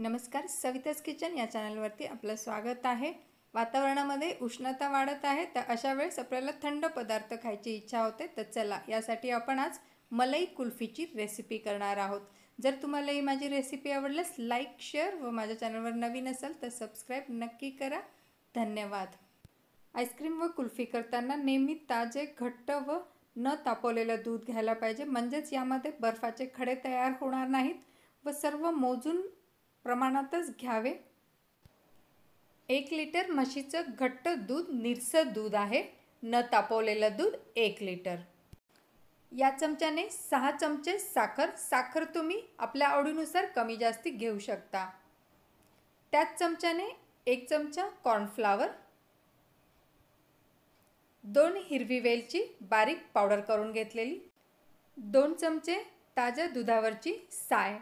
नमस्कार सविताज किचन या चॅनलवरती आपलं स्वागत आहे वातावरणामध्ये उष्णता वाढत आहे तर अशा वेळेस आपल्याला थंड पदार्थ खायची इच्छा होते तर चला यासाठी आपण आज मलई कुल्फीची रेसिपी करणार आहोत जर तुम्हाला ही माझी रेसिपी आवडल्यास लाईक शेअर व माझ्या चॅनलवर नवीन असेल तर सबस्क्राईब नक्की करा धन्यवाद आईस्क्रीम व कुल्फी करताना नेहमी ताजे घट्ट व न तापवलेलं दूध घ्यायला पाहिजे म्हणजेच यामध्ये बर्फाचे खडे तयार होणार नाहीत व सर्व मोजून प्रमाणातच घ्यावे एक लिटर म्हशीचं घट्ट दूध निरस दूध आहे न तापवलेलं दूध एक लिटर या चमच्याने सहा चमचे साखर साखर तुम्ही आपल्या आवडीनुसार कमी जास्ती घेऊ शकता त्याच चमच्याने एक चमचा कॉर्नफ्लावर दोन हिरवी वेलची बारीक पावडर करून घेतलेली दोन चमचे ताज्या दुधावरची साय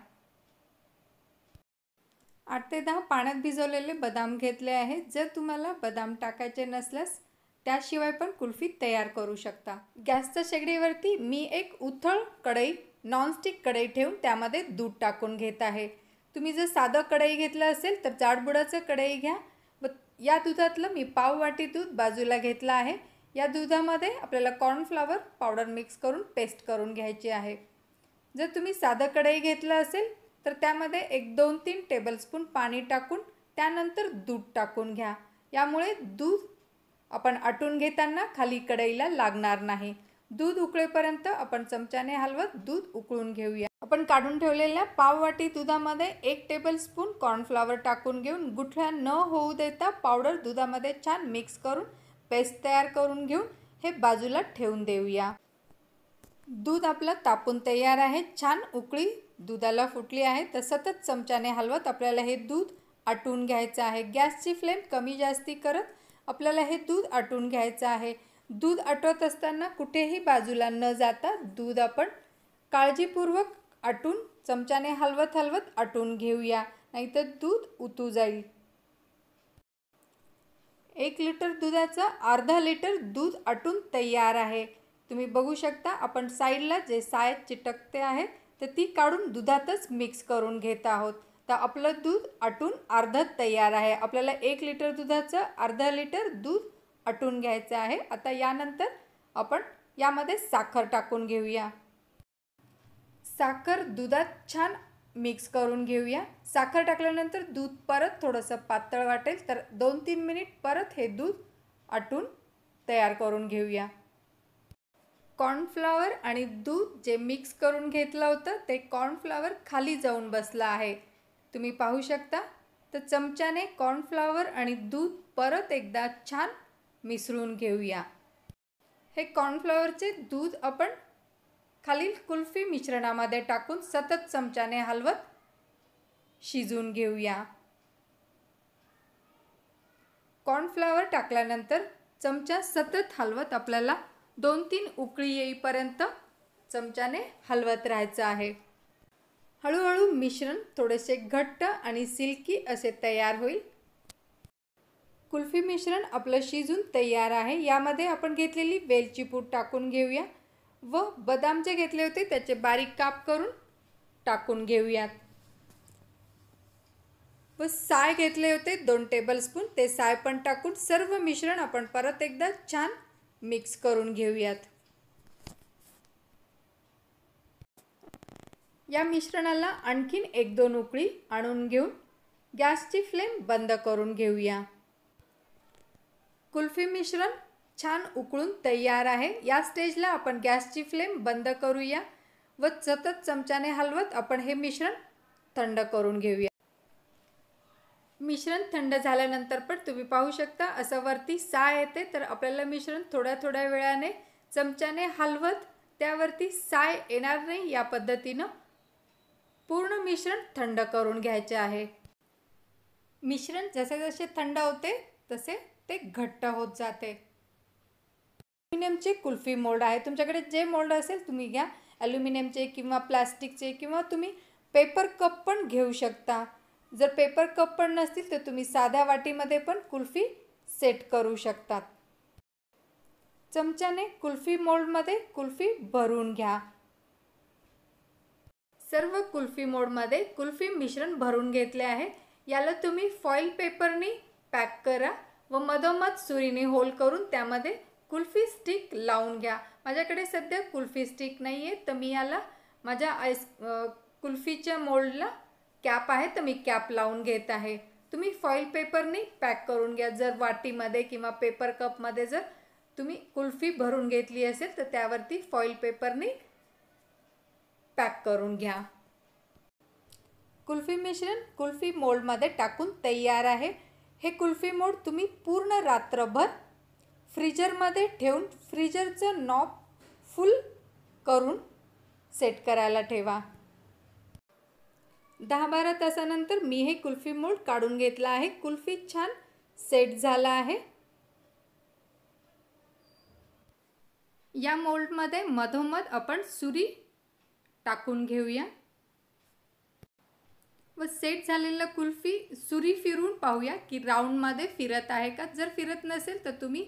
आठ ते दहा पाण्यात भिजवलेले बदाम घेतले आहेत जर तुम्हाला बदाम टाकायचे नसल्यास त्याशिवाय पण कुल्फी तयार करू शकता गॅसच्या शेगडीवरती मी एक उथळ कढई नॉनस्टिक कढई ठेवून त्यामध्ये दूध टाकून घेत आहे तुम्ही जर साधं कढई घेतलं असेल तर जाडबुडाचं कढई घ्या व या दुधातलं मी पाव वाटी दूध बाजूला घेतलं आहे या दुधामध्ये आपल्याला कॉर्नफ्लॉवर पावडर मिक्स करून पेस्ट करून घ्यायची आहे जर तुम्ही साधं कढई घेतलं असेल तर त्यामध्ये एक दोन तीन टेबलस्पून पाणी टाकून त्यानंतर दूध टाकून घ्या यामुळे दूध आपण आटून घेताना खाली कढईला लागणार नाही दूध उकळेपर्यंत आपण चमच्याने हलवत दूध उकळून घेऊया आपण काढून ठेवलेल्या पाववाटी दुधामध्ये एक टेबलस्पून कॉर्नफ्लॉवर टाकून घेऊन गुठळ्या न होऊ देता पावडर दुधामध्ये छान मिक्स करून पेस्ट तयार करून घेऊन हे बाजूला ठेवून देऊया दूध आपलं तापून तयार आहे छान उकळी दुधाला फुटली आहे तर सतत चमच्याने हलवत आपल्याला हे दूध आटून घ्यायचं आहे गॅसची फ्लेम कमी जास्ती करत आपल्याला हे दूध आटून घ्यायचं आहे दूध आटवत असताना कुठेही बाजूला न जाता दूध आपण काळजीपूर्वक आटून चमच्याने हलवत हलवत आटून घेऊया नाहीतर दूध उतू जाईल एक लिटर दुधाचं अर्धा लिटर दूध आटून तयार आहे तुम्ही बघू शकता आपण साईडला जे साय चिटकते आहेत तर ती काढून दुधातच मिक्स करून घेत आहोत तर आपलं दूध आटून अर्धं तयार आहे आपल्याला एक लिटर दुधाचं अर्धा लिटर दूध आटून घ्यायचं आहे आता यानंतर आपण यामध्ये साखर टाकून घेऊया साखर दुधात छान मिक्स करून घेऊया साखर टाकल्यानंतर दूध परत थोडंसं पातळ वाटेल तर दोन तीन मिनिट परत हे दूध आटून तयार करून घेऊया कॉर्नफ्लावर आणि दूध जे मिक्स करून घेतलं होतं ते कॉर्नफ्लावर खाली जाऊन बसलं आहे तुम्ही पाहू शकता तर चमच्याने कॉर्नफ्लावर आणि दूध परत एकदा छान मिसळून घेऊया हे कॉर्नफ्लावरचे दूध आपण खालील कुल्फी मिश्रणामध्ये टाकून सतत चमच्याने हलवत शिजून घेऊया कॉर्नफ्लावर टाकल्यानंतर चमचा सतत हलवत आपल्याला दोन तीन उकळी येईपर्यंत चमच्याने हलवत राहायचं आहे हळूहळू मिश्रण थोडेसे घट्ट आणि सिल्की असे तयार होईल कुल्फी मिश्रण आपलं शिजून तयार आहे यामध्ये आपण घेतलेली वेलची पूड टाकून घेऊया व बदाम जे घेतले होते त्याचे बारीक काप करून टाकून घेऊयात व साय घेतले होते दोन टेबलस्पून ते साय पण टाकून सर्व मिश्रण आपण परत एकदा छान मिक्स करून घेऊयात या मिश्रणाला आणखीन एक दोन उकळी आणून घेऊन गॅसची फ्लेम बंद करून घेऊया कुल्फी मिश्रण छान उकळून तयार आहे या स्टेजला आपण गॅसची फ्लेम बंद करूया व सतत चमच्याने हलवत आपण हे मिश्रण थंड करून घेऊया मिश्रण थंड झाल्यानंतर पण तुम्ही पाहू शकता असं वरती सा येते तर आपल्याला मिश्रण थोड्या थोड्या वेळाने चमच्याने हलवत त्यावरती साय येणार नाही या पद्धतीनं पूर्ण मिश्रण थंड करून घ्यायचे आहे मिश्रण जसे जसे थंड होते तसे ते घट्ट होत जाते ॲल्युमिनियमचे कुल्फी मोल्ड आहे तुमच्याकडे जे मोल्ड असेल तुम्ही घ्या ॲल्युमिनियमचे किंवा प्लास्टिकचे किंवा तुम्ही पेपर कप पण घेऊ शकता जर पेपर कप पण नसतील तर तुम्ही साध्या वाटीमध्ये पण कुल्फी सेट करू शकतात चमच्याने कुल्फी मोल्डमध्ये कुल्फी भरून घ्या सर्व कुल्फी मोडमध्ये कुल्फी मिश्रण भरून घेतले आहे याला तुम्ही फॉईल पेपरनी पॅक करा व मधोमध सुरीने होल करून त्यामध्ये कुल्फी स्टिक लावून घ्या माझ्याकडे सध्या कुल्फी स्टिक नाही आहे तर मी याला माझ्या आईस कुल्फीच्या मोल्डला कॅप आहे तर मी कॅप लावून घेत आहे तुम्ही फॉईल पेपरने पॅक करून घ्या जर वाटीमध्ये किंवा पेपर कपमध्ये जर तुम्ही कुल्फी भरून घेतली असेल तर त्यावरती फॉईल पेपरने पॅक करून घ्या कुल्फी मिश्रण कुल्फी मोल्डमध्ये टाकून तयार आहे हे कुल्फी मोल्ड तुम्ही पूर्ण रात्रभर फ्रीजरमध्ये ठेवून फ्रीजरचं नॉब फुल करून सेट करायला ठेवा दहा बारा तासानंतर मी हे कुल्फी मोल्ड काढून घेतला आहे कुल्फी छान सेट झाला आहे या मोल्डमध्ये मधोमध आपण सुरी टाकून घेऊया व सेट झालेलं कुल्फी सुरी फिरून पाहूया की राऊंडमध्ये फिरत आहे का जर फिरत नसेल तर तुम्ही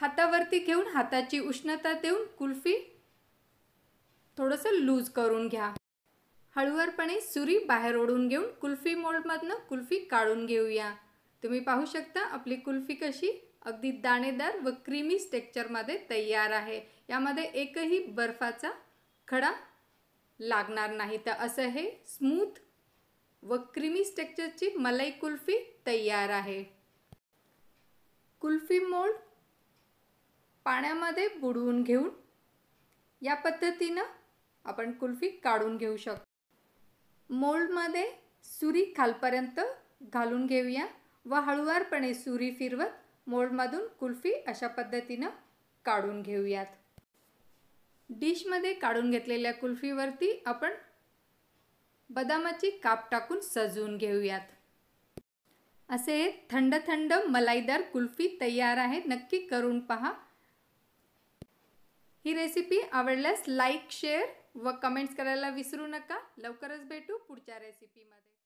हातावरती घेऊन हाताची उष्णता देऊन कुल्फी थोडंसं लूज करून घ्या हळूवारपणे सुरी बाहेर ओढून घेऊन कुल्फी मोल्डमधनं कुल्फी काढून घेऊया तुम्ही पाहू शकता आपली कुल्फी कशी अगदी दाणेदार व क्रीमी स्टेक्चरमध्ये तयार आहे यामध्ये एकही बर्फाचा खडा लागणार नाही तर असं हे स्मूथ व क्रीमी स्टेक्चरची मलाई कुल्फी तयार आहे कुल्फी मोल्ड पाण्यामध्ये बुडवून घेऊन या पद्धतीनं आपण कुल्फी काढून घेऊ शकतो मोल्डमध्ये सुरी खालपर्यंत घालून घेऊया व हळूवारपणे सुरी फिरवत मोल्डमधून कुल्फी अशा पद्धतीनं काढून घेऊयात डिशमध्ये काढून घेतलेल्या कुल्फीवरती आपण बदामाची काप टाकून सजवून घेऊयात असे थंड थंड मलाईदार कुल्फी तयार आहे नक्की करून पहा ही रेसिपी आवडल्यास लाईक शेअर व कमेंट्स करायला विसरू नका लवकरच भेटू पुढच्या रेसिपीमध्ये